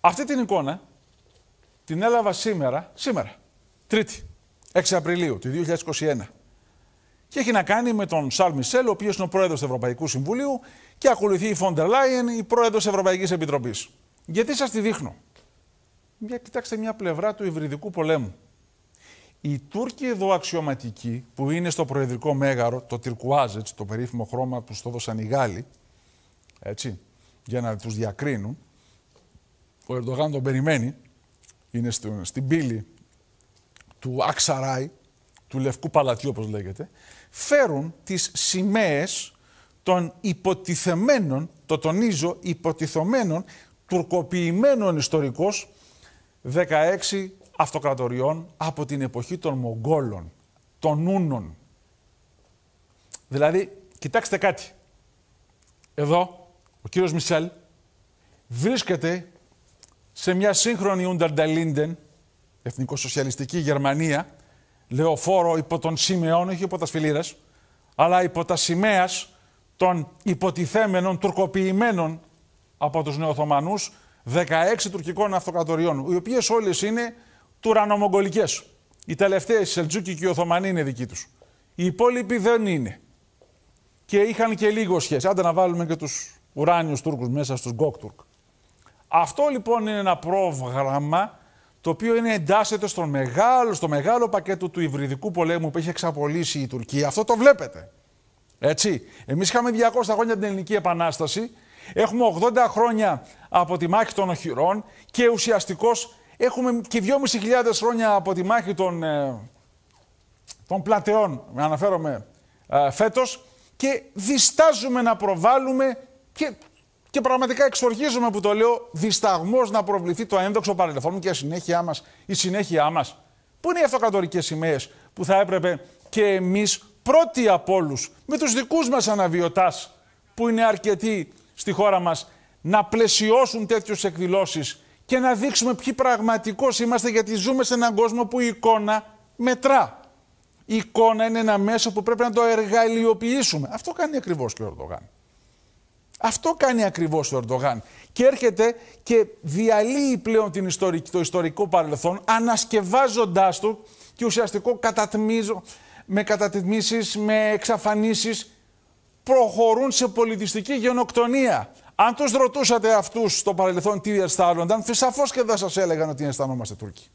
Αυτή την εικόνα την έλαβα σήμερα, σήμερα, Τρίτη, 6 Απριλίου του 2021. Και έχει να κάνει με τον Σαλ Μισελ, ο οποίος είναι ο πρόεδρος του Ευρωπαϊκού Συμβουλίου και ακολουθεί η Φόντερ Λάιεν, η πρόεδρος Ευρωπαϊκής Επιτροπής. Γιατί σας τη δείχνω. Μια, κοιτάξτε μια πλευρά του υβριδικού πολέμου. Οι Τούρκοι εδώ αξιωματικοί που είναι στο προεδρικό μέγαρο, το τυρκουάζ, το περίφημο χρώμα που στο δώσαν οι Γάλλοι, έτσι, για να τους διακρίνουν, ο Ερντογάν τον περιμένει. Είναι στην πύλη του Αξαράι, του Λευκού Παλατιού όπως λέγεται. Φέρουν τις σημαίες των υποτιθεμένων, το τονίζω, υποτιθωμένων, τουρκοποιημένων ιστορικός 16 αυτοκρατοριών από την εποχή των Μογγόλων, των Ούνων. Δηλαδή, κοιτάξτε κάτι. Εδώ, ο κύριος Μισελ βρίσκεται σε μια σύγχρονη εθνικο εθνικοσοσιαλιστική Γερμανία, λεωφόρο υπό τον Σιμεών, όχι υπό τα σφυλίρα, αλλά υπό τα σημαία των υποτιθέμενων τουρκοποιημένων από τους Νεοθωμανούς 16 τουρκικών αυτοκρατοριών, οι οποίες όλες είναι τουρανομογγολικές. Οι τελευταίες, οι Σελτζούκοι και οι Οθωμανοί είναι δικοί τους. Οι υπόλοιποι δεν είναι. Και είχαν και λίγο σχέση. Άντε να βάλουμε και τους ουράνιους τουρκού μέσα στους Γκόκτουρκ. Αυτό λοιπόν είναι ένα πρόγραμμα το οποίο είναι εντάσσεται στο μεγάλο, στο μεγάλο πακέτο του υβριδικού πολέμου που έχει εξαπολύσει η Τουρκία. Αυτό το βλέπετε. Έτσι. Εμείς είχαμε 200 χρόνια την Ελληνική Επανάσταση, έχουμε 80 χρόνια από τη μάχη των οχυρών και ουσιαστικώς έχουμε και 2.500 χρόνια από τη μάχη ε, των, πλατεών, αναφέρομαι ε, φέτος, και διστάζουμε να προβάλλουμε και και πραγματικά εξοργίζομαι που το λέω δισταγμός να προβληθεί το ένδοξο παρελθόν και η συνέχειά μας. Η συνέχειά μας. Πού είναι οι αυτοκρατορικές σημαίες που θα έπρεπε και εμείς πρώτοι από όλους, με τους δικούς μας αναβιωτάς, που είναι αρκετοί στη χώρα μας, να πλαισιώσουν τέτοιου εκδηλώσεις και να δείξουμε ποιοι πραγματικώς είμαστε, γιατί ζούμε σε έναν κόσμο που η εικόνα μετρά. Η εικόνα είναι ένα μέσο που πρέπει να το εργαλειοποιήσουμε. Αυτό κάνει ακριβώς και ο αυτό κάνει ακριβώς ο Ερντογάν. Και έρχεται και διαλύει πλέον την ιστορική, το ιστορικό παρελθόν, ανασκευάζοντάς του και ουσιαστικό με κατατιμήσεις, με εξαφανίσεις, προχωρούν σε πολιτιστική γενοκτονία. Αν τους ρωτούσατε αυτούς στο παρελθόν τι αισθάνονταν, σαφώς και δεν σας έλεγαν ότι αισθανόμαστε Τούρκοι.